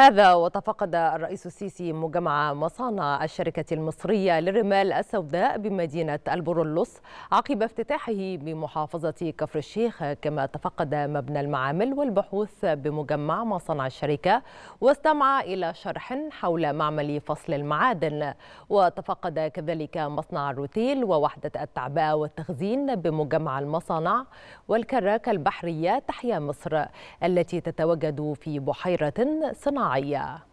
هذا وتفقد الرئيس السيسي مجمع مصانع الشركة المصرية للرمال السوداء بمدينة البرلس عقب افتتاحه بمحافظة كفر الشيخ كما تفقد مبنى المعامل والبحوث بمجمع مصانع الشركة واستمع إلى شرح حول معمل فصل المعادن وتفقد كذلك مصنع الروتيل ووحدة التعبئة والتخزين بمجمع المصانع والكراك البحرية تحيا مصر التي تتواجد في بحيرة صناعة 哎呀。